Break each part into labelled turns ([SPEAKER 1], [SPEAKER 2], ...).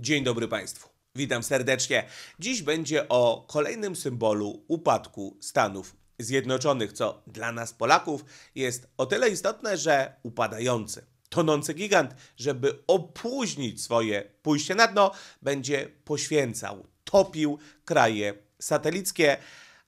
[SPEAKER 1] Dzień dobry Państwu. Witam serdecznie. Dziś będzie o kolejnym symbolu upadku Stanów Zjednoczonych, co dla nas Polaków jest o tyle istotne, że upadający, tonący gigant, żeby opóźnić swoje pójście na dno, będzie poświęcał, topił kraje satelickie.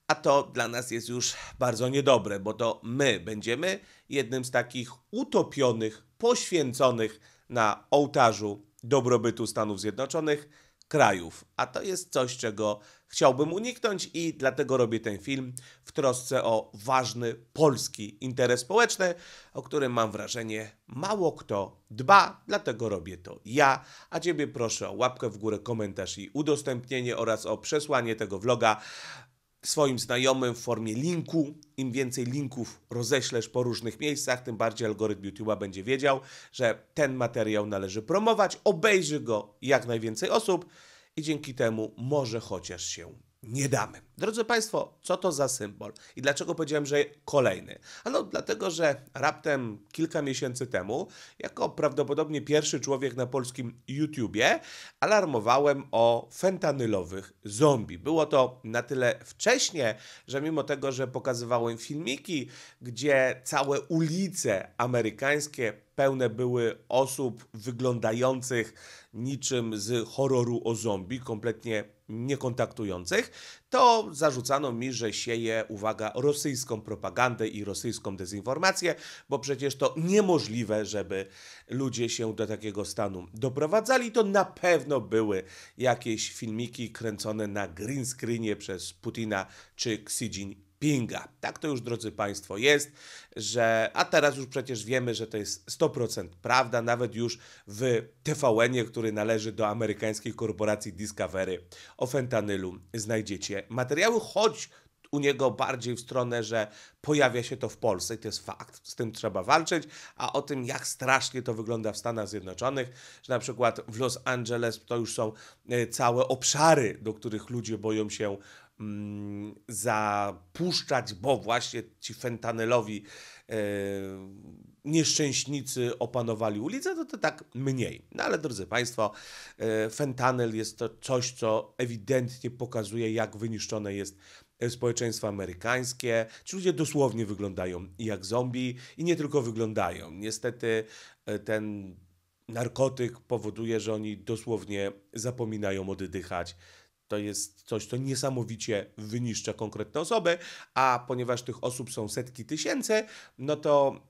[SPEAKER 1] A to dla nas jest już bardzo niedobre, bo to my będziemy jednym z takich utopionych, poświęconych na ołtarzu dobrobytu Stanów Zjednoczonych, krajów. A to jest coś, czego chciałbym uniknąć i dlatego robię ten film w trosce o ważny polski interes społeczny, o którym mam wrażenie mało kto dba, dlatego robię to ja. A Ciebie proszę o łapkę w górę, komentarz i udostępnienie oraz o przesłanie tego vloga swoim znajomym w formie linku. Im więcej linków roześlesz po różnych miejscach, tym bardziej algorytm YouTube'a będzie wiedział, że ten materiał należy promować, obejrzy go jak najwięcej osób i dzięki temu może chociaż się nie damy. Drodzy Państwo, co to za symbol i dlaczego powiedziałem, że kolejny? Ano dlatego, że raptem kilka miesięcy temu, jako prawdopodobnie pierwszy człowiek na polskim YouTubie, alarmowałem o fentanylowych zombie. Było to na tyle wcześnie, że mimo tego, że pokazywałem filmiki, gdzie całe ulice amerykańskie pełne były osób wyglądających niczym z horroru o zombie, kompletnie niekontaktujących, to zarzucano mi, że sieje, uwaga, rosyjską propagandę i rosyjską dezinformację, bo przecież to niemożliwe, żeby ludzie się do takiego stanu doprowadzali. To na pewno były jakieś filmiki kręcone na green screenie przez Putina czy Xi Jinping pinga. Tak to już, drodzy Państwo, jest, że, a teraz już przecież wiemy, że to jest 100% prawda, nawet już w tvn który należy do amerykańskiej korporacji Discovery, o fentanylu znajdziecie materiały, choć u niego bardziej w stronę, że pojawia się to w Polsce i to jest fakt, z tym trzeba walczyć, a o tym jak strasznie to wygląda w Stanach Zjednoczonych, że na przykład w Los Angeles to już są e, całe obszary, do których ludzie boją się Mm, zapuszczać, bo właśnie ci fentanylowi e, nieszczęśnicy opanowali ulicę, to, no to tak mniej. No ale drodzy Państwo, fentanel fentanyl jest to coś, co ewidentnie pokazuje, jak wyniszczone jest e, społeczeństwo amerykańskie. Ci ludzie dosłownie wyglądają jak zombie i nie tylko wyglądają. Niestety e, ten narkotyk powoduje, że oni dosłownie zapominają oddychać, to jest coś, co niesamowicie wyniszcza konkretne osoby, a ponieważ tych osób są setki tysięcy, no to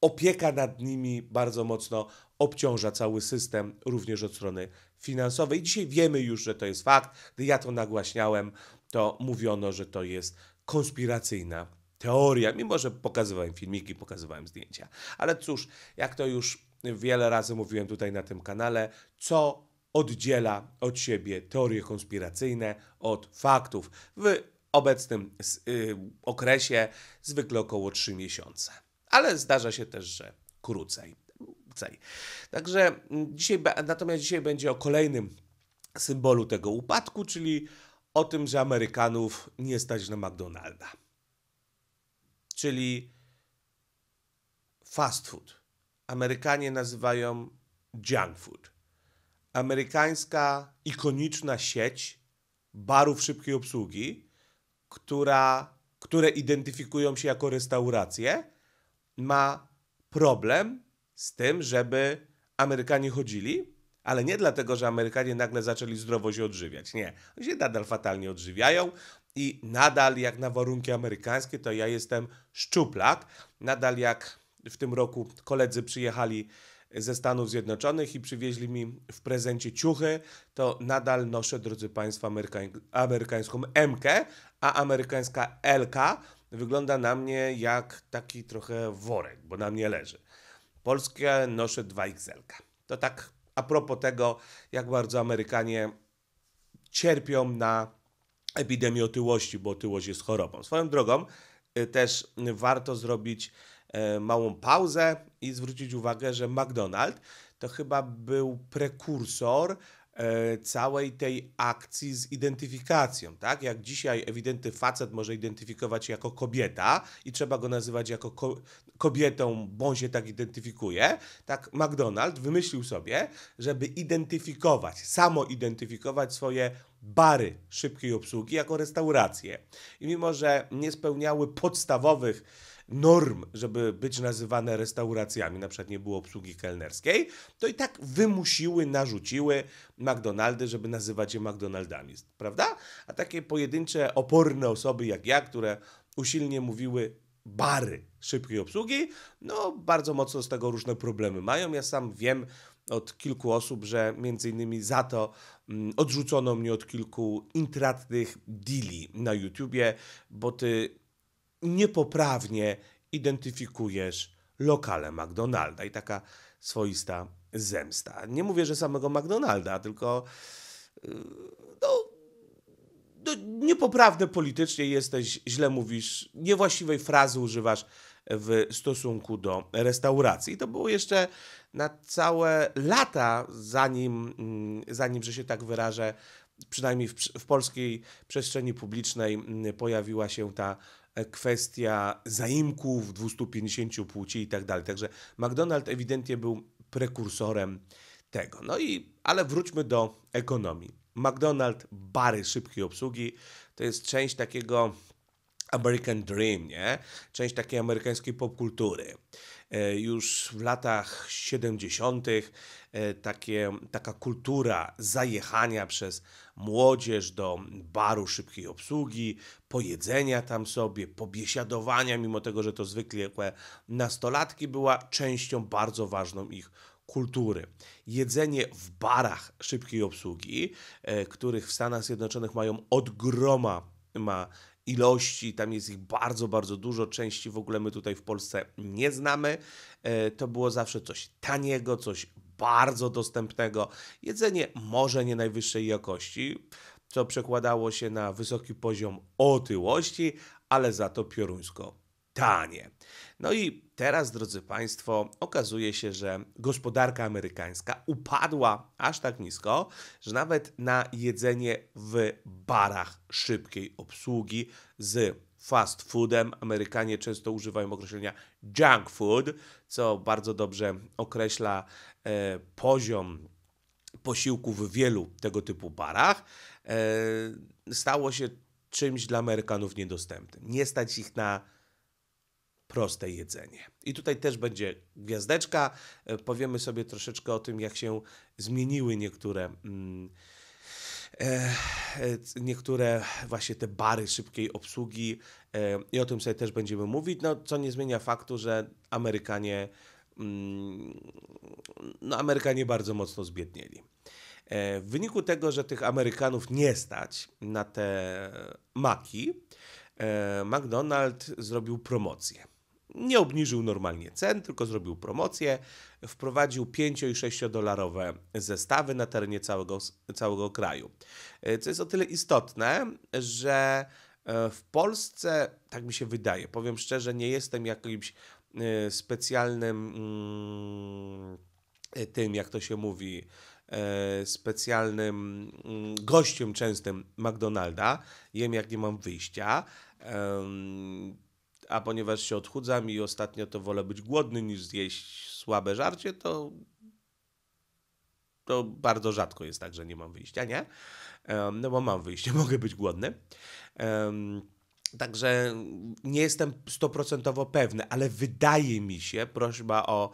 [SPEAKER 1] opieka nad nimi bardzo mocno obciąża cały system, również od strony finansowej. Dzisiaj wiemy już, że to jest fakt. Gdy ja to nagłaśniałem, to mówiono, że to jest konspiracyjna teoria, mimo że pokazywałem filmiki, pokazywałem zdjęcia. Ale cóż, jak to już wiele razy mówiłem tutaj na tym kanale, co oddziela od siebie teorie konspiracyjne od faktów w obecnym y, okresie, zwykle około 3 miesiące. Ale zdarza się też, że krócej. Także dzisiaj, natomiast dzisiaj będzie o kolejnym symbolu tego upadku, czyli o tym, że Amerykanów nie stać na McDonalda. Czyli fast food. Amerykanie nazywają junk food amerykańska ikoniczna sieć barów szybkiej obsługi, która, które identyfikują się jako restauracje, ma problem z tym, żeby Amerykanie chodzili, ale nie dlatego, że Amerykanie nagle zaczęli zdrowo się odżywiać. Nie, oni się nadal fatalnie odżywiają i nadal jak na warunki amerykańskie, to ja jestem szczuplak. Nadal jak w tym roku koledzy przyjechali ze Stanów Zjednoczonych i przywieźli mi w prezencie ciuchy, to nadal noszę, drodzy Państwo, amerykań, amerykańską MK, a amerykańska LK wygląda na mnie jak taki trochę worek, bo na mnie leży. Polskie noszę 2XL. To tak a propos tego, jak bardzo Amerykanie cierpią na epidemię otyłości, bo otyłość jest chorobą. Swoją drogą y, też warto zrobić E, małą pauzę i zwrócić uwagę, że McDonald's to chyba był prekursor e, całej tej akcji z identyfikacją, tak? Jak dzisiaj ewidentny facet może identyfikować się jako kobieta i trzeba go nazywać jako ko kobietą, bo on się tak identyfikuje, tak McDonald wymyślił sobie, żeby identyfikować, samo identyfikować swoje bary szybkiej obsługi jako restauracje. I mimo, że nie spełniały podstawowych norm, żeby być nazywane restauracjami, na przykład nie było obsługi kelnerskiej, to i tak wymusiły, narzuciły McDonaldy, żeby nazywać je McDonaldami, prawda? A takie pojedyncze, oporne osoby jak ja, które usilnie mówiły bary szybkiej obsługi, no bardzo mocno z tego różne problemy mają. Ja sam wiem od kilku osób, że między innymi za to mm, odrzucono mnie od kilku intratnych deali na YouTubie, bo ty niepoprawnie identyfikujesz lokale McDonalda i taka swoista zemsta. Nie mówię, że samego McDonalda, tylko y, no, no, niepoprawne politycznie jesteś, źle mówisz, niewłaściwej frazy używasz w stosunku do restauracji. I to było jeszcze na całe lata, zanim, mm, zanim że się tak wyrażę, przynajmniej w, w polskiej przestrzeni publicznej mm, pojawiła się ta kwestia zaimków 250 płci i tak dalej. Także McDonald's ewidentnie był prekursorem tego. No i, ale wróćmy do ekonomii. McDonald's, bary szybkiej obsługi, to jest część takiego American Dream, nie? Część takiej amerykańskiej popkultury. E, już w latach 70. E, takie, taka kultura zajechania przez młodzież do baru szybkiej obsługi, pojedzenia tam sobie, pobiesiadowania, mimo tego, że to zwykle nastolatki, była częścią bardzo ważną ich kultury. Jedzenie w barach szybkiej obsługi, e, których w Stanach Zjednoczonych mają od groma ma ilości, tam jest ich bardzo, bardzo dużo. Części w ogóle my tutaj w Polsce nie znamy. E, to było zawsze coś taniego, coś bardzo dostępnego. Jedzenie może nie najwyższej jakości, co przekładało się na wysoki poziom otyłości, ale za to pioruńsko tanie. No i teraz, drodzy Państwo, okazuje się, że gospodarka amerykańska upadła aż tak nisko, że nawet na jedzenie w barach szybkiej obsługi z fast foodem. Amerykanie często używają określenia junk food, co bardzo dobrze określa e, poziom posiłków w wielu tego typu barach. E, stało się czymś dla Amerykanów niedostępnym. Nie stać ich na proste jedzenie. I tutaj też będzie gwiazdeczka. E, powiemy sobie troszeczkę o tym, jak się zmieniły niektóre. Mm, e, e, niektóre właśnie te bary szybkiej obsługi i o tym sobie też będziemy mówić, no, co nie zmienia faktu, że Amerykanie mm, no, Amerykanie bardzo mocno zbiednieli. w wyniku tego, że tych Amerykanów nie stać na te maki, McDonald zrobił promocję nie obniżył normalnie cen, tylko zrobił promocję, wprowadził 5 i 6 dolarowe zestawy na terenie całego, całego kraju. E, co jest o tyle istotne, że e, w Polsce, tak mi się wydaje, powiem szczerze, nie jestem jakimś e, specjalnym mm, tym, jak to się mówi, specjalnym mm, gościem częstym McDonalda. Jem jak nie mam wyjścia a ponieważ się odchudzam i ostatnio to wolę być głodny niż zjeść słabe żarcie, to to bardzo rzadko jest tak, że nie mam wyjścia, nie? No bo mam wyjście, mogę być głodny. Także nie jestem stoprocentowo pewny, ale wydaje mi się, prośba o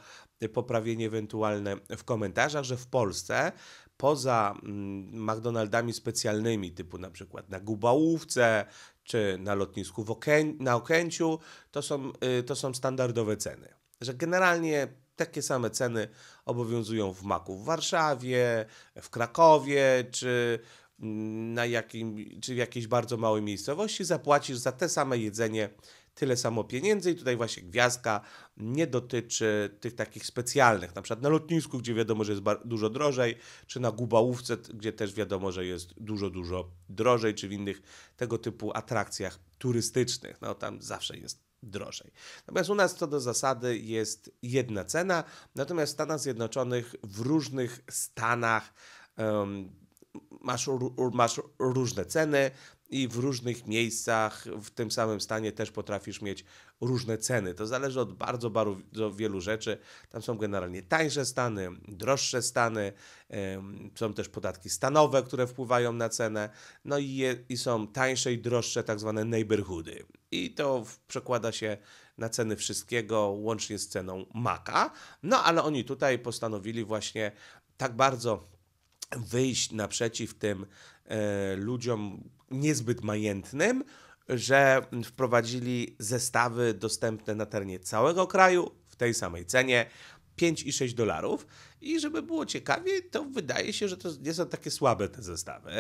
[SPEAKER 1] poprawienie ewentualne w komentarzach, że w Polsce poza mm, McDonaldami specjalnymi, typu na przykład na Gubałówce czy na lotnisku Okęciu, na Okęciu, to są, y, to są standardowe ceny. Że generalnie takie same ceny obowiązują w Maku w Warszawie, w Krakowie, czy, mm, na jakim, czy w jakiejś bardzo małej miejscowości. Zapłacisz za te same jedzenie tyle samo pieniędzy i tutaj właśnie gwiazdka nie dotyczy tych takich specjalnych, na przykład na lotnisku, gdzie wiadomo, że jest dużo drożej, czy na Gubałówce, gdzie też wiadomo, że jest dużo, dużo drożej, czy w innych tego typu atrakcjach turystycznych, no tam zawsze jest drożej. Natomiast u nas co do zasady jest jedna cena, natomiast w Stanach Zjednoczonych w różnych stanach um, masz, masz różne ceny, i w różnych miejscach w tym samym stanie też potrafisz mieć różne ceny. To zależy od bardzo, bardzo wielu rzeczy. Tam są generalnie tańsze stany, droższe stany, są też podatki stanowe, które wpływają na cenę, no i, je, i są tańsze i droższe tak zwane neighborhoody. I to przekłada się na ceny wszystkiego, łącznie z ceną maka. No ale oni tutaj postanowili właśnie tak bardzo wyjść naprzeciw tym e, ludziom niezbyt majętnym, że wprowadzili zestawy dostępne na terenie całego kraju w tej samej cenie 5 i 6 dolarów. I żeby było ciekawie, to wydaje się, że to nie są takie słabe te zestawy,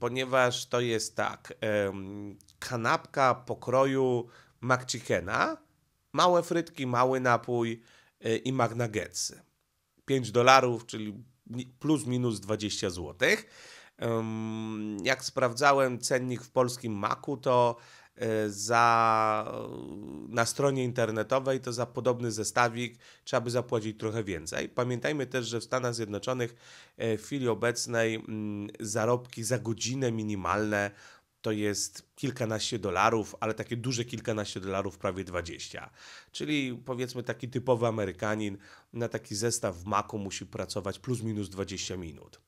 [SPEAKER 1] ponieważ to jest tak, um, kanapka pokroju McChickena, małe frytki, mały napój yy, i magnagetsy 5 dolarów, czyli plus minus 20 zł. Jak sprawdzałem cennik w polskim maku, to e, za, e, na stronie internetowej, to za podobny zestawik trzeba by zapłacić trochę więcej. Pamiętajmy też, że w Stanach Zjednoczonych e, w chwili obecnej mm, zarobki za godzinę minimalne to jest kilkanaście dolarów, ale takie duże kilkanaście dolarów, prawie 20. Czyli powiedzmy taki typowy Amerykanin na taki zestaw w maku musi pracować plus minus 20 minut.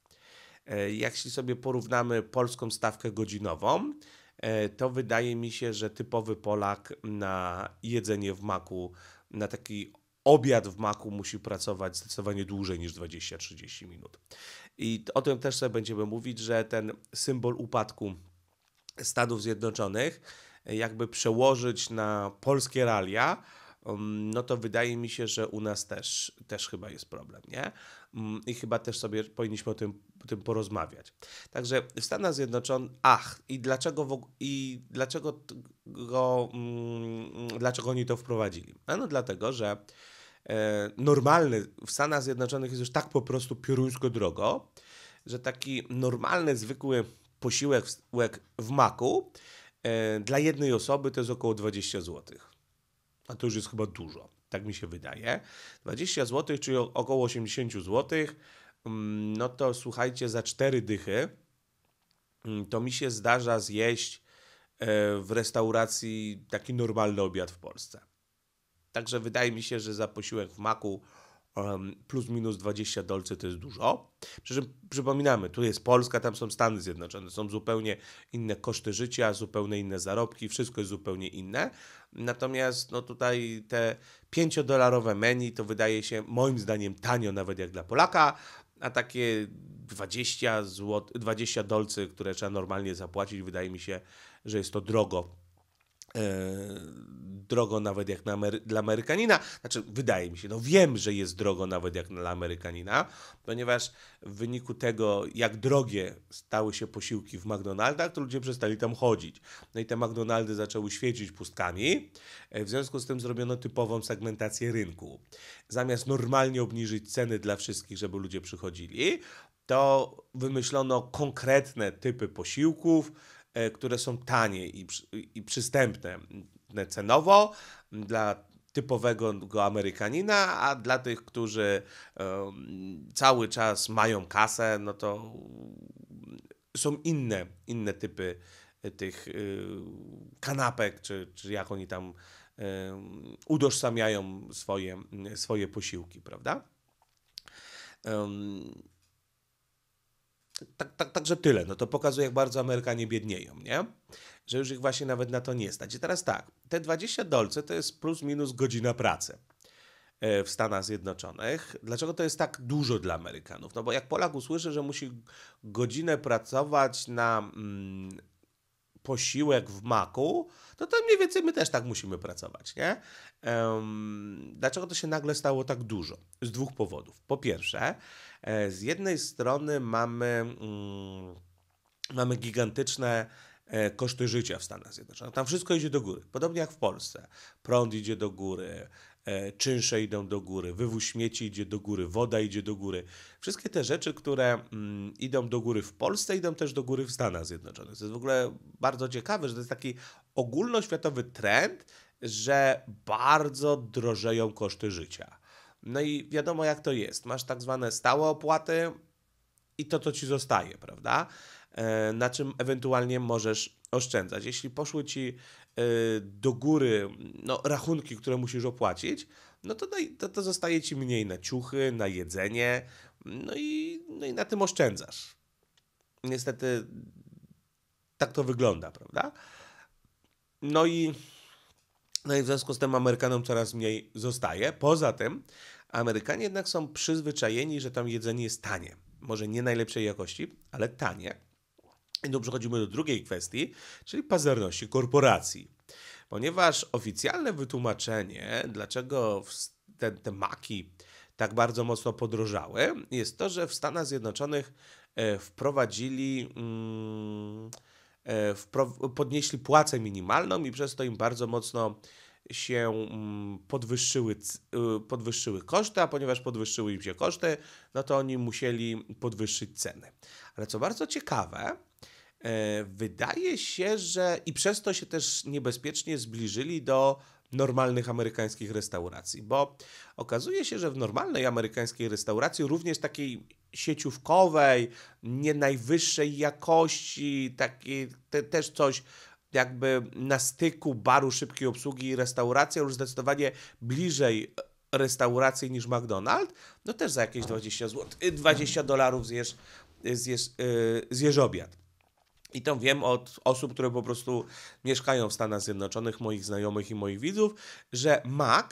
[SPEAKER 1] E, jak jeśli sobie porównamy polską stawkę godzinową, e, to wydaje mi się, że typowy Polak na jedzenie w maku, na taki obiad w maku musi pracować zdecydowanie dłużej niż 20-30 minut. I o tym też sobie będziemy mówić, że ten symbol upadku Stanów Zjednoczonych e, jakby przełożyć na polskie ralia, mm, no to wydaje mi się, że u nas też, też chyba jest problem, nie? Mm, I chyba też sobie powinniśmy o tym, tym porozmawiać. Także w Stanach Zjednoczonych, ach, i dlaczego, w, i dlaczego, go, mm, dlaczego oni to wprowadzili? Ano dlatego, że e, normalny, w Stanach Zjednoczonych jest już tak po prostu pioruńsko drogo, że taki normalny, zwykły posiłek w maku e, dla jednej osoby to jest około 20 zł. A to już jest chyba dużo, tak mi się wydaje. 20 zł, czyli około 80 zł, mm, no to słuchajcie, za cztery dychy mm, to mi się zdarza zjeść e, w restauracji taki normalny obiad w Polsce. Także wydaje mi się, że za posiłek w maku plus minus 20 dolce to jest dużo. Przy czym przypominamy, tu jest Polska, tam są Stany Zjednoczone, są zupełnie inne koszty życia, zupełnie inne zarobki, wszystko jest zupełnie inne. Natomiast no tutaj te 5-dolarowe menu to wydaje się moim zdaniem tanio nawet jak dla Polaka, a takie 20, zł, 20 dolcy, które trzeba normalnie zapłacić, wydaje mi się, że jest to drogo E, drogo nawet jak na Amery dla Amerykanina. Znaczy, wydaje mi się, no wiem, że jest drogo nawet jak dla Amerykanina, ponieważ w wyniku tego, jak drogie stały się posiłki w McDonaldach, to ludzie przestali tam chodzić. No i te McDonaldy zaczęły świecić pustkami. E, w związku z tym zrobiono typową segmentację rynku. Zamiast normalnie obniżyć ceny dla wszystkich, żeby ludzie przychodzili, to wymyślono konkretne typy posiłków, E, które są tanie i, i przystępne cenowo dla typowego Amerykanina, a dla tych, którzy e, cały czas mają kasę, no to są inne, inne typy e, tych kanapek, czy, czy jak oni tam udożsamiają swoje, swoje posiłki, prawda? tak, tak, także tyle. No to pokazuje, jak bardzo Amerykanie biednieją, nie? Że już ich właśnie nawet na to nie stać. I teraz tak, te 20 dolce to jest plus minus godzina pracy e, w Stanach Zjednoczonych. Dlaczego to jest tak dużo dla Amerykanów? No bo jak Polak usłyszy, że musi godzinę pracować na, mm, posiłek w maku, no to mniej więcej my też tak musimy pracować, nie? Um, dlaczego to się nagle stało tak dużo? Z dwóch powodów. Po pierwsze, e, z jednej strony mamy, mm, mamy gigantyczne E, koszty życia w Stanach Zjednoczonych. Tam wszystko idzie do góry. Podobnie jak w Polsce. Prąd idzie do góry, e, czynsze idą do góry, wywóz śmieci idzie do góry, woda idzie do góry. Wszystkie te rzeczy, które mm, idą do góry w Polsce, idą też do góry w Stanach Zjednoczonych. To jest w ogóle bardzo ciekawe, że to jest taki ogólnoświatowy trend, że bardzo drożeją koszty życia. No i wiadomo jak to jest. Masz tak zwane stałe opłaty i to, co ci zostaje, prawda? E, na czym ewentualnie możesz oszczędzać. Jeśli poszły ci e, do góry no, rachunki, które musisz opłacić, no to, to, to zostaje ci mniej na ciuchy, na jedzenie, no i, no i na tym oszczędzasz. Niestety tak to wygląda, prawda? No i, no i w związku z tym Amerykanom coraz mniej zostaje. Poza tym Amerykanie jednak są przyzwyczajeni, że tam jedzenie jest tanie. Może nie najlepszej jakości, ale tanie tu no, przechodzimy do drugiej kwestii, czyli pazerności korporacji. Ponieważ oficjalne wytłumaczenie, dlaczego te, te maki tak bardzo mocno podrożały, jest to, że w Stanach Zjednoczonych e, wprowadzili, mm, e, podnieśli płacę minimalną i przez to im bardzo mocno się mm, podwyższyły, e, podwyższyły koszty, a ponieważ podwyższyły im się koszty, no to oni musieli podwyższyć ceny. Ale co bardzo ciekawe, E, wydaje się, że i przez to się też niebezpiecznie zbliżyli do normalnych amerykańskich restauracji, bo okazuje się, że w normalnej amerykańskiej restauracji, również takiej sieciówkowej, nie najwyższej jakości, takie te, też coś jakby na styku baru szybkiej obsługi i restauracja, już zdecydowanie bliżej restauracji niż McDonald's, no też za jakieś 20 zł, 20 dolarów zjesz, zjesz, zjesz, zjesz obiad. I to wiem od osób, które po prostu mieszkają w Stanach Zjednoczonych, moich znajomych i moich widzów, że Mac,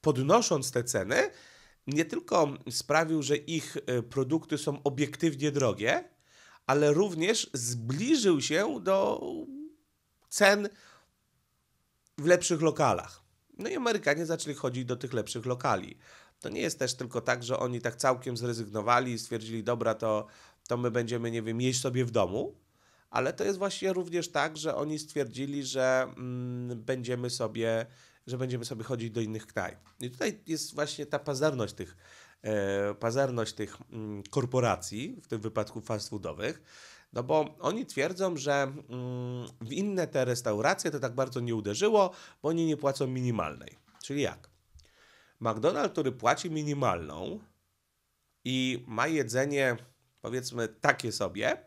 [SPEAKER 1] podnosząc te ceny, nie tylko sprawił, że ich y, produkty są obiektywnie drogie, ale również zbliżył się do cen w lepszych lokalach. No i Amerykanie zaczęli chodzić do tych lepszych lokali. To nie jest też tylko tak, że oni tak całkiem zrezygnowali i stwierdzili, dobra, to, to my będziemy, nie wiem, jeść sobie w domu, ale to jest właśnie również tak, że oni stwierdzili, że mm, będziemy sobie, że będziemy sobie chodzić do innych krajów. I tutaj jest właśnie ta pazarność tych, e, pazarność tych mm, korporacji, w tym wypadku fast foodowych, no bo oni twierdzą, że mm, w inne te restauracje to tak bardzo nie uderzyło, bo oni nie płacą minimalnej. Czyli jak? McDonald's, który płaci minimalną i ma jedzenie powiedzmy takie sobie,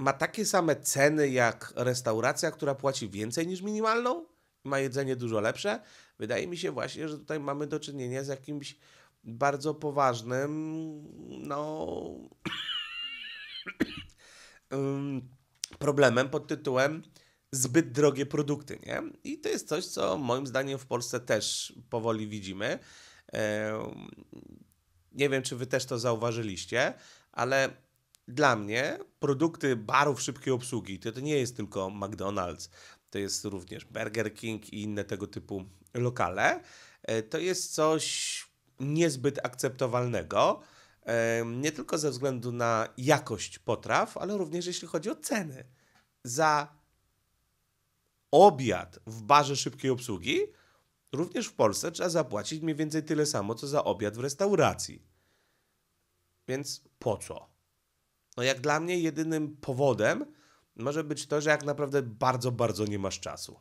[SPEAKER 1] ma takie same ceny jak restauracja, która płaci więcej niż minimalną, ma jedzenie dużo lepsze. Wydaje mi się właśnie, że tutaj mamy do czynienia z jakimś bardzo poważnym, no. problemem pod tytułem zbyt drogie produkty, nie? I to jest coś, co moim zdaniem w Polsce też powoli widzimy. Nie wiem, czy wy też to zauważyliście, ale dla mnie produkty barów szybkiej obsługi to, to nie jest tylko McDonald's, to jest również Burger King i inne tego typu lokale. E, to jest coś niezbyt akceptowalnego, e, nie tylko ze względu na jakość potraw, ale również jeśli chodzi o ceny. Za obiad w barze szybkiej obsługi, również w Polsce trzeba zapłacić mniej więcej tyle samo, co za obiad w restauracji. Więc po co? no jak dla mnie jedynym powodem może być to, że jak naprawdę bardzo, bardzo nie masz czasu.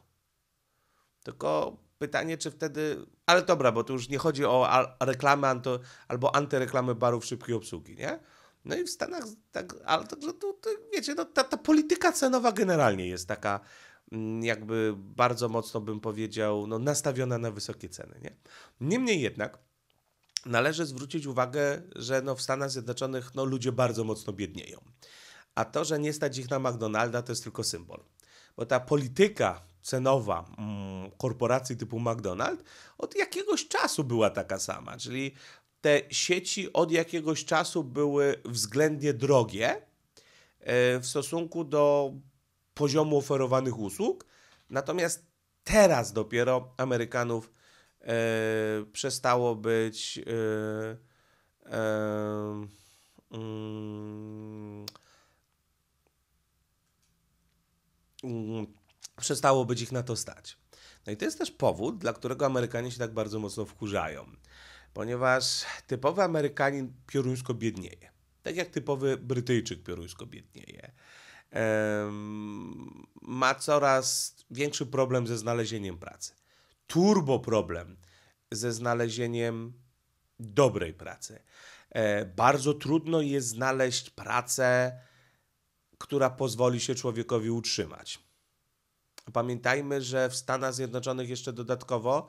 [SPEAKER 1] Tylko pytanie, czy wtedy. Ale dobra, bo tu już nie chodzi o reklamy anto... albo antyreklamy barów szybkiej obsługi, nie? No i w Stanach, tak, ale także tu, tu, wiecie, no, ta, ta polityka cenowa generalnie jest taka, mm, jakby bardzo mocno bym powiedział, no, nastawiona na wysokie ceny, nie? Niemniej jednak, należy zwrócić uwagę, że no w Stanach Zjednoczonych no ludzie bardzo mocno biednieją. A to, że nie stać ich na McDonalda, to jest tylko symbol. Bo ta polityka cenowa mm, korporacji typu McDonald od jakiegoś czasu była taka sama. Czyli te sieci od jakiegoś czasu były względnie drogie e, w stosunku do poziomu oferowanych usług. Natomiast teraz dopiero Amerykanów E, przestało być e, e, mm, mm, przestało być ich na to stać. No i to jest też powód, dla którego Amerykanie się tak bardzo mocno wkurzają, ponieważ typowy Amerykanin pioruńsko biednieje. Tak jak typowy Brytyjczyk pioruńsko biednieje. ma coraz większy problem ze znalezieniem pracy turbo problem ze znalezieniem dobrej pracy. E, bardzo trudno jest znaleźć pracę, która pozwoli się człowiekowi utrzymać. Pamiętajmy, że w Stanach Zjednoczonych jeszcze dodatkowo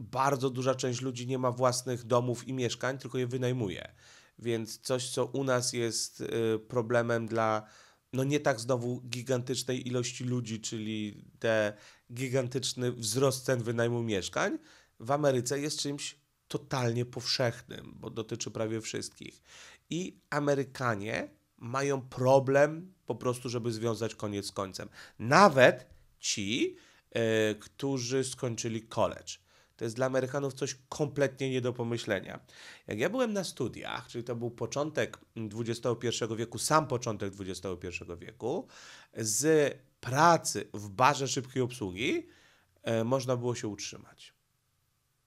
[SPEAKER 1] bardzo duża część ludzi nie ma własnych domów i mieszkań, tylko je wynajmuje. Więc coś, co u nas jest y, problemem dla no nie tak znowu gigantycznej ilości ludzi, czyli te gigantyczny wzrost cen wynajmu mieszkań, w Ameryce jest czymś totalnie powszechnym, bo dotyczy prawie wszystkich. I Amerykanie mają problem po prostu, żeby związać koniec z końcem. Nawet ci, yy, którzy skończyli college to jest dla Amerykanów coś kompletnie nie do pomyślenia. Jak ja byłem na studiach, czyli to był początek XXI wieku, sam początek XXI wieku, z pracy w barze szybkiej obsługi e, można było się utrzymać.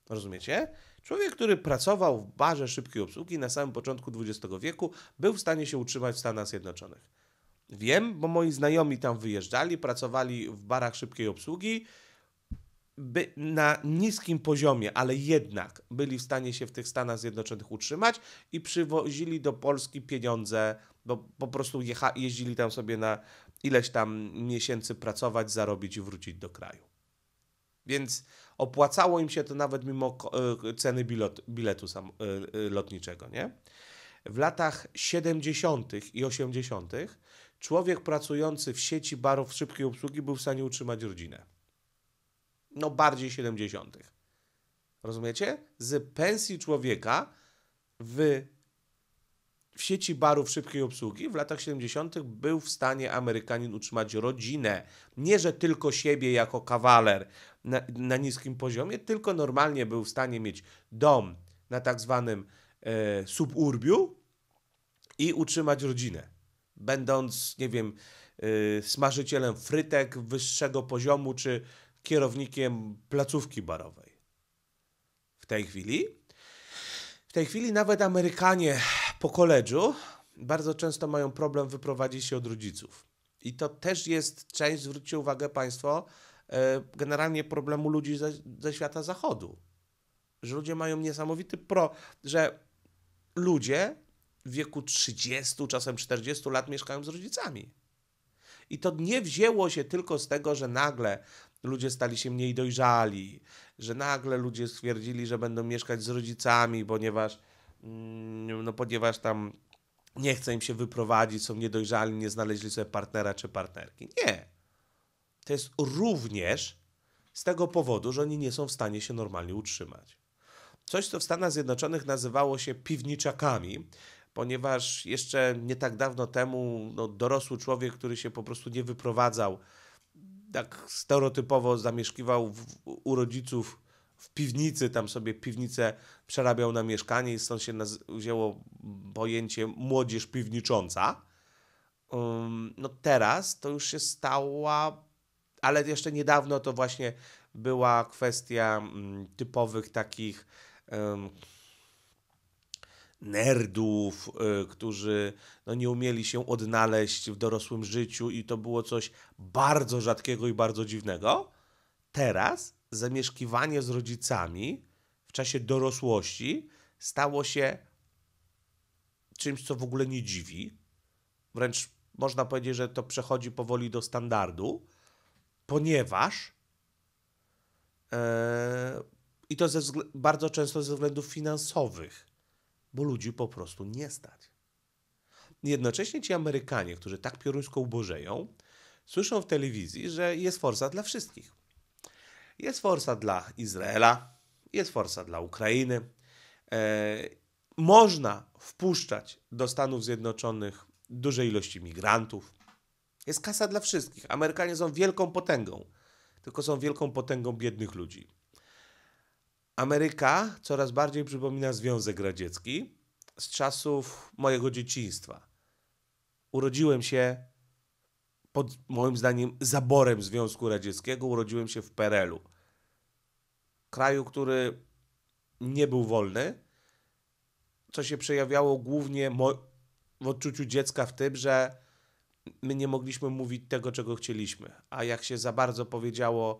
[SPEAKER 1] Rozumiecie? Człowiek, który pracował w barze szybkiej obsługi na samym początku XX wieku, był w stanie się utrzymać w Stanach Zjednoczonych. Wiem, bo moi znajomi tam wyjeżdżali, pracowali w barach szybkiej obsługi by na niskim poziomie, ale jednak byli w stanie się w tych Stanach Zjednoczonych utrzymać i przywozili do Polski pieniądze, bo po prostu jecha, jeździli tam sobie na ileś tam miesięcy pracować, zarobić i wrócić do kraju. Więc opłacało im się to nawet mimo e, ceny biletu sam, e, e, lotniczego, nie? W latach 70. i 80. człowiek pracujący w sieci barów szybkiej obsługi był w stanie utrzymać rodzinę no bardziej 70. Rozumiecie? Z pensji człowieka w, w sieci barów szybkiej obsługi w latach 70. był w stanie Amerykanin utrzymać rodzinę. Nie, że tylko siebie jako kawaler na, na niskim poziomie, tylko normalnie był w stanie mieć dom na tak zwanym e, suburbiu i utrzymać rodzinę. Będąc, nie wiem, y, smażycielem frytek wyższego poziomu, czy kierownikiem placówki barowej. W tej chwili, w tej chwili nawet Amerykanie po koledżu bardzo często mają problem wyprowadzić się od rodziców. I to też jest część, zwróćcie uwagę Państwo, e, generalnie problemu ludzi ze, ze świata zachodu. Że ludzie mają niesamowity pro, że ludzie w wieku 30, czasem 40 lat mieszkają z rodzicami. I to nie wzięło się tylko z tego, że nagle ludzie stali się mniej dojrzali, że nagle ludzie stwierdzili, że będą mieszkać z rodzicami, ponieważ, mm, no, ponieważ tam nie chce im się wyprowadzić, są niedojrzali, nie znaleźli sobie partnera czy partnerki. Nie. To jest również z tego powodu, że oni nie są w stanie się normalnie utrzymać. Coś, co w Stanach Zjednoczonych nazywało się piwniczakami, ponieważ jeszcze nie tak dawno temu no, dorosły człowiek, który się po prostu nie wyprowadzał tak stereotypowo zamieszkiwał w, u rodziców w piwnicy, tam sobie piwnicę przerabiał na mieszkanie i stąd się wzięło pojęcie młodzież piwnicząca. Um, no teraz to już się stała, ale jeszcze niedawno to właśnie była kwestia um, typowych takich um, nerdów, y, którzy no, nie umieli się odnaleźć w dorosłym życiu i to było coś bardzo rzadkiego i bardzo dziwnego. Teraz zamieszkiwanie z rodzicami w czasie dorosłości stało się czymś, co w ogóle nie dziwi. Wręcz można powiedzieć, że to przechodzi powoli do standardu, ponieważ yy, i to bardzo często ze względów finansowych bo ludzi po prostu nie stać. Jednocześnie ci Amerykanie, którzy tak pioruńsko ubożeją, słyszą w telewizji, że jest forsa dla wszystkich. Jest forsa dla Izraela, jest forsa dla Ukrainy. E, można wpuszczać do Stanów Zjednoczonych duże ilości migrantów. Jest kasa dla wszystkich. Amerykanie są wielką potęgą, tylko są wielką potęgą biednych ludzi. Ameryka coraz bardziej przypomina Związek Radziecki z czasów mojego dzieciństwa. Urodziłem się pod moim zdaniem zaborem Związku Radzieckiego, urodziłem się w Perelu. Kraju, który nie był wolny, co się przejawiało głównie w odczuciu dziecka w tym, że my nie mogliśmy mówić tego, czego chcieliśmy. A jak się za bardzo powiedziało,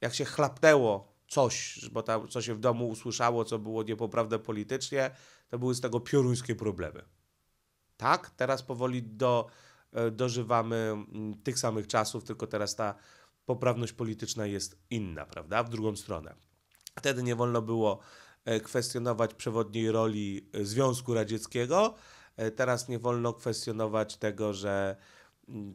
[SPEAKER 1] jak się chlapnęło coś, bo tam, co się w domu usłyszało, co było niepoprawne politycznie, to były z tego pioruńskie problemy. Tak, teraz powoli do, e, dożywamy mm, tych samych czasów, tylko teraz ta poprawność polityczna jest inna, prawda? W drugą stronę. Wtedy nie wolno było e, kwestionować przewodniej roli e, Związku Radzieckiego, teraz nie wolno kwestionować tego, że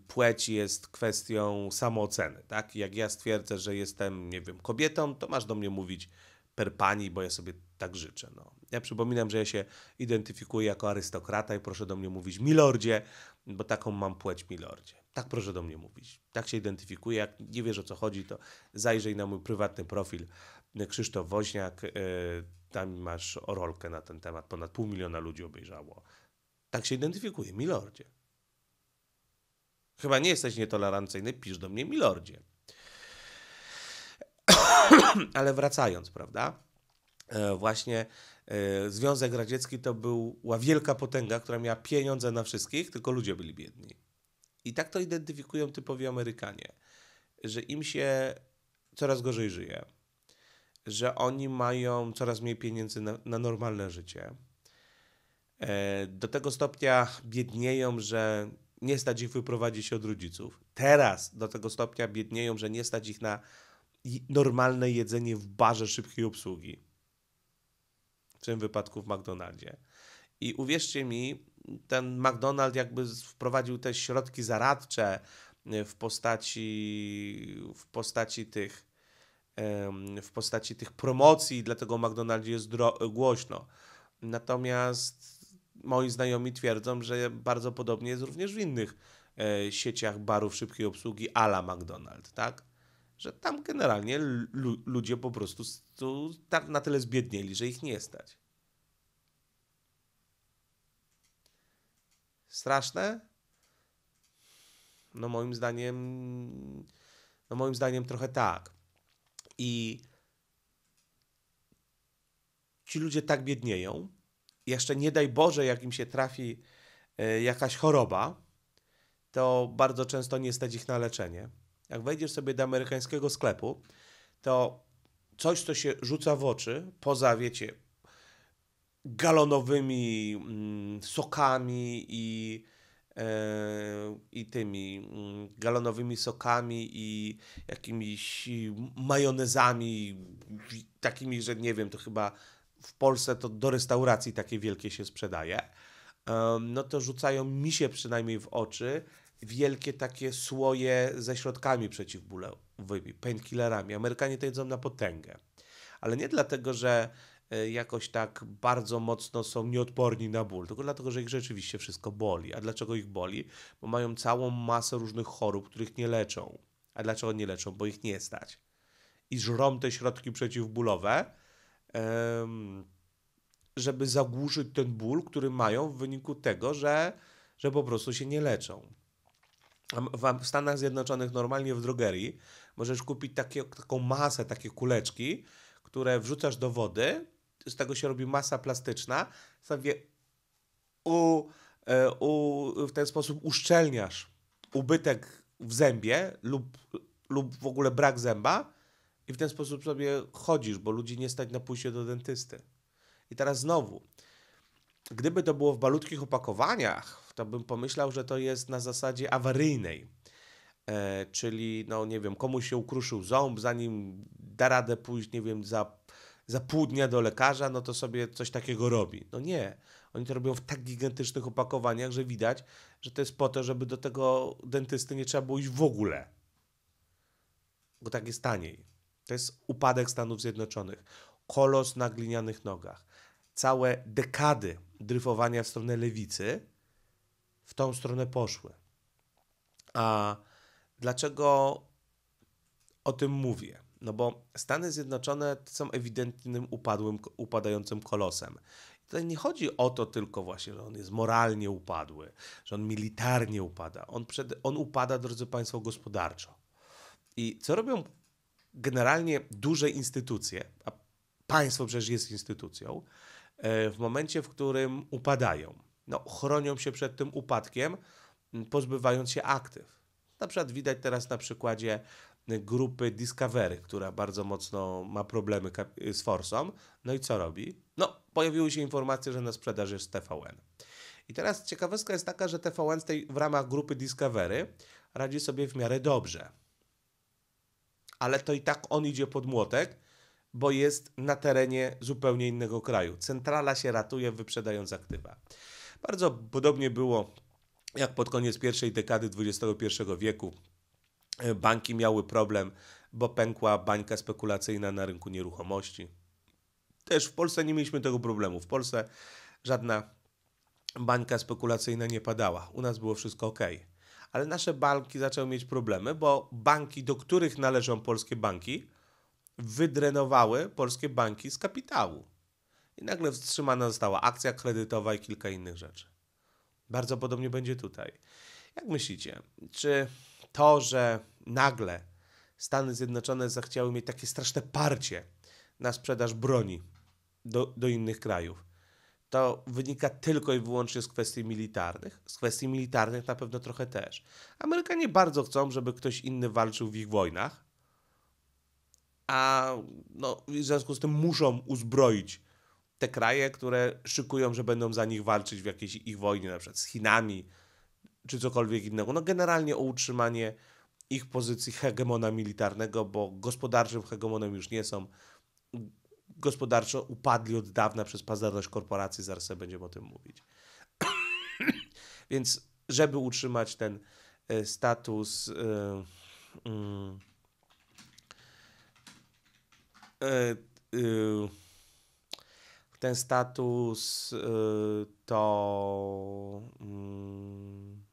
[SPEAKER 1] płeć jest kwestią samooceny, tak? Jak ja stwierdzę, że jestem, nie wiem, kobietą, to masz do mnie mówić per pani, bo ja sobie tak życzę, no. Ja przypominam, że ja się identyfikuję jako arystokrata i proszę do mnie mówić milordzie, bo taką mam płeć milordzie. Tak proszę do mnie mówić. Tak się identyfikuję. Jak nie wiesz o co chodzi, to zajrzyj na mój prywatny profil Krzysztof Woźniak. E, tam masz orolkę na ten temat. Ponad pół miliona ludzi obejrzało. Tak się identyfikuję, milordzie. Chyba nie jesteś nietolerancyjny, pisz do mnie, milordzie. Ale wracając, prawda? E, właśnie e, Związek Radziecki to była wielka potęga, która miała pieniądze na wszystkich, tylko ludzie byli biedni. I tak to identyfikują typowi Amerykanie, że im się coraz gorzej żyje, że oni mają coraz mniej pieniędzy na, na normalne życie. E, do tego stopnia biednieją, że nie stać ich wyprowadzić się od rodziców. Teraz do tego stopnia biednieją, że nie stać ich na normalne jedzenie w barze szybkiej obsługi. W tym wypadku w McDonaldzie. I uwierzcie mi, ten McDonald jakby wprowadził te środki zaradcze e, w postaci, w postaci tych w postaci tych promocji, dlatego o McDonaldzie jest głośno. Natomiast moi znajomi twierdzą, że bardzo podobnie jest również w innych e, sieciach barów szybkiej obsługi ala McDonald's, tak? Że tam generalnie lu ludzie po prostu tak na tyle zbiednieli, że ich nie stać. Straszne? No moim zdaniem no moim zdaniem trochę tak. I ci ludzie tak biednieją, jeszcze nie daj Boże, jak im się trafi e, jakaś choroba, to bardzo często nie stać ich na leczenie. Jak wejdziesz sobie do amerykańskiego sklepu, to coś, co się rzuca w oczy, poza, wiecie, galonowymi mm, sokami i, e, i tymi mm, galonowymi sokami i jakimiś majonezami, takimi, że nie wiem, to chyba w Polsce to do restauracji takie wielkie się sprzedaje, no to rzucają mi się przynajmniej w oczy wielkie takie słoje ze środkami przeciwbólowymi, painkillerami. Amerykanie to jedzą na potęgę. Ale nie dlatego, że e, jakoś tak bardzo mocno są nieodporni na ból, tylko dlatego, że ich rzeczywiście wszystko boli. A dlaczego ich boli? Bo mają całą masę różnych chorób, których nie leczą. A dlaczego nie leczą? Bo ich nie stać. I żrą te środki przeciwbólowe, żeby zagłuszyć ten ból, który mają w wyniku tego, że, że po prostu się nie leczą. W Stanach Zjednoczonych normalnie w drogerii możesz kupić takie, taką masę, takie kuleczki, które wrzucasz do wody, z tego się robi masa plastyczna, sobie u, e, u, w ten sposób uszczelniasz ubytek w zębie lub, lub w ogóle brak zęba i w ten sposób sobie chodzisz, bo ludzi nie stać na pójście do dentysty. I teraz znowu, gdyby to było w malutkich opakowaniach, to bym pomyślał, że to jest na zasadzie awaryjnej. E, czyli, no nie wiem, komuś się ukruszył ząb, zanim da radę pójść, nie wiem, za, za pół dnia do lekarza, no to sobie coś takiego robi. No nie. Oni to robią w tak gigantycznych opakowaniach, że widać, że to jest po to, żeby do tego dentysty nie trzeba było iść w ogóle. Bo tak jest taniej. To jest upadek Stanów Zjednoczonych, kolos na glinianych nogach, całe dekady dryfowania w stronę lewicy w tą stronę poszły. A dlaczego o tym mówię? No bo Stany Zjednoczone są ewidentnym upadłym, upadającym kolosem. I tutaj nie chodzi o to tylko właśnie, że on jest moralnie upadły, że on militarnie upada. On, przed, on upada, drodzy Państwo, gospodarczo. I co robią generalnie duże instytucje, a państwo przecież jest instytucją, e, w momencie, w którym upadają, no, chronią się przed tym upadkiem, pozbywając się aktyw. Na przykład widać teraz na przykładzie grupy Discovery, która bardzo mocno ma problemy y, z forsą. No i co robi? No, pojawiły się informacje, że na sprzedaż jest TVN. I teraz ciekawostka jest taka, że TVN tej, w ramach grupy Discovery radzi sobie w miarę dobrze ale to i tak on idzie pod młotek, bo jest na terenie zupełnie innego kraju. Centrala się ratuje wyprzedając aktywa. Bardzo podobnie było jak pod koniec pierwszej dekady XXI wieku. E, banki miały problem, bo pękła bańka spekulacyjna na rynku nieruchomości. Też w Polsce nie mieliśmy tego problemu. W Polsce żadna bańka spekulacyjna nie padała. U nas było wszystko ok ale nasze banki zaczęły mieć problemy, bo banki, do których należą polskie banki, wydrenowały polskie banki z kapitału. I nagle wstrzymana została akcja kredytowa i kilka innych rzeczy. Bardzo podobnie będzie tutaj. Jak myślicie, czy to, że nagle Stany Zjednoczone zachciały mieć takie straszne parcie na sprzedaż broni do, do innych krajów, to wynika tylko i wyłącznie z kwestii militarnych. Z kwestii militarnych na pewno trochę też. Amerykanie bardzo chcą, żeby ktoś inny walczył w ich wojnach, a no, w związku z tym muszą uzbroić te kraje, które szykują, że będą za nich walczyć w jakiejś ich wojnie, na przykład z Chinami czy cokolwiek innego. No generalnie o utrzymanie ich pozycji hegemona militarnego, bo gospodarczym hegemonem już nie są gospodarczo upadli od dawna przez pazerność korporacji, zaraz sobie będziemy o tym mówić. Więc żeby utrzymać ten e, status e, mm, e, ten status to mm,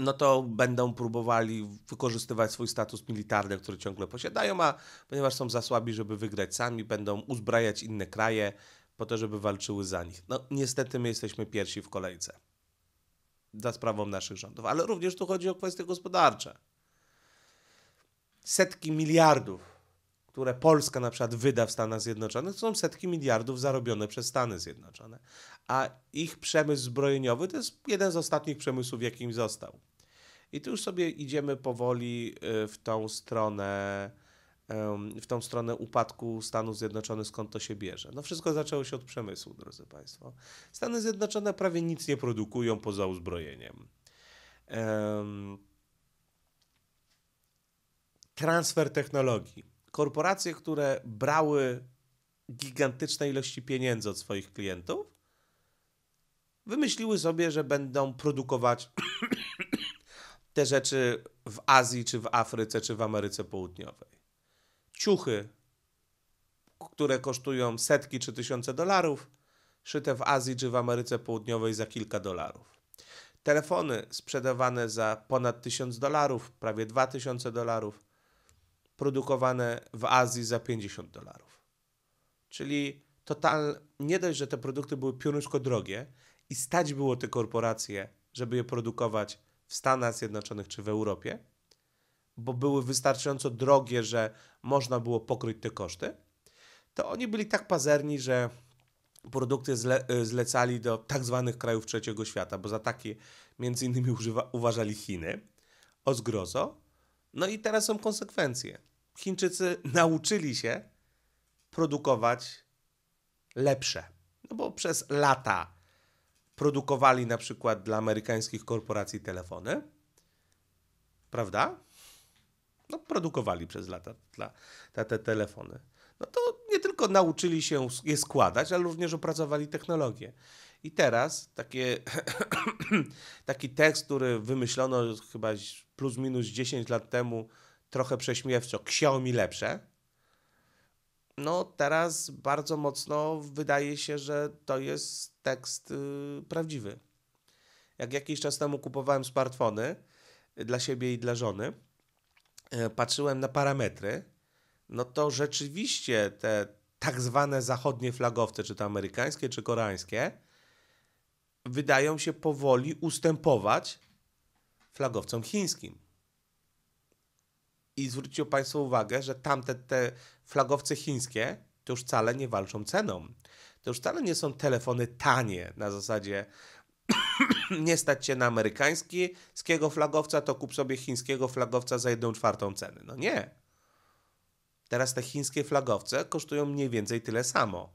[SPEAKER 1] no to będą próbowali wykorzystywać swój status militarny, który ciągle posiadają, a ponieważ są za słabi, żeby wygrać sami, będą uzbrajać inne kraje po to, żeby walczyły za nich. No niestety my jesteśmy pierwsi w kolejce za sprawą naszych rządów, ale również tu chodzi o kwestie gospodarcze. Setki miliardów, które Polska na przykład wyda w Stanach Zjednoczonych, to są setki miliardów zarobione przez Stany Zjednoczone. A ich przemysł zbrojeniowy to jest jeden z ostatnich przemysłów, jakim został. I tu już sobie idziemy powoli y, w tą stronę w tą stronę upadku Stanów Zjednoczonych, skąd to się bierze. No wszystko zaczęło się od przemysłu, drodzy Państwo. Stany Zjednoczone prawie nic nie produkują poza uzbrojeniem. Transfer technologii. Korporacje, które brały gigantyczne ilości pieniędzy od swoich klientów, wymyśliły sobie, że będą produkować te rzeczy w Azji, czy w Afryce, czy w Ameryce Południowej. Ciuchy, które kosztują setki czy tysiące dolarów, szyte w Azji czy w Ameryce Południowej za kilka dolarów. Telefony sprzedawane za ponad 1000 dolarów, prawie 2000 dolarów, produkowane w Azji za 50 dolarów. Czyli total, nie dość, że te produkty były piątyszkodrogie drogie i stać było te korporacje, żeby je produkować w Stanach Zjednoczonych czy w Europie, bo były wystarczająco drogie, że można było pokryć te koszty, to oni byli tak pazerni, że produkty zle, y, zlecali do tak zwanych krajów trzeciego świata, bo za takie między innymi używa, uważali Chiny o zgrozo. No i teraz są konsekwencje. Chińczycy nauczyli się produkować lepsze, no bo przez lata produkowali na przykład dla amerykańskich korporacji telefony, prawda? No, produkowali przez lata dla, te, te telefony. No to nie tylko nauczyli się je składać, ale również opracowali technologię. I teraz takie, taki tekst, który wymyślono chyba plus minus 10 lat temu, trochę prześmiewczo, mi lepsze, no teraz bardzo mocno wydaje się, że to jest tekst y, prawdziwy. Jak jakiś czas temu kupowałem smartfony y, dla siebie i dla żony, y, patrzyłem na parametry, no to rzeczywiście te tak zwane zachodnie flagowce, czy to amerykańskie, czy koreańskie, wydają się powoli ustępować flagowcom chińskim. I zwróćcie Państwo uwagę, że tamte te flagowce chińskie to już wcale nie walczą ceną. To już wcale nie są telefony tanie na zasadzie nie stać się na amerykańskiego flagowca, to kup sobie chińskiego flagowca za jedną czwartą ceny. No nie. Teraz te chińskie flagowce kosztują mniej więcej tyle samo.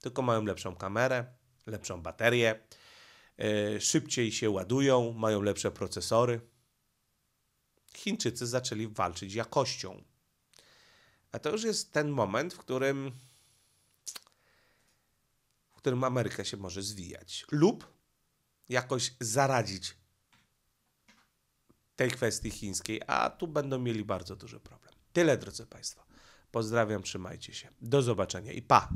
[SPEAKER 1] Tylko mają lepszą kamerę, lepszą baterię, yy, szybciej się ładują, mają lepsze procesory. Chińczycy zaczęli walczyć jakością. A to już jest ten moment, w którym, w którym Ameryka się może zwijać lub jakoś zaradzić tej kwestii chińskiej, a tu będą mieli bardzo duży problem. Tyle, drodzy Państwo. Pozdrawiam, trzymajcie się. Do zobaczenia i pa!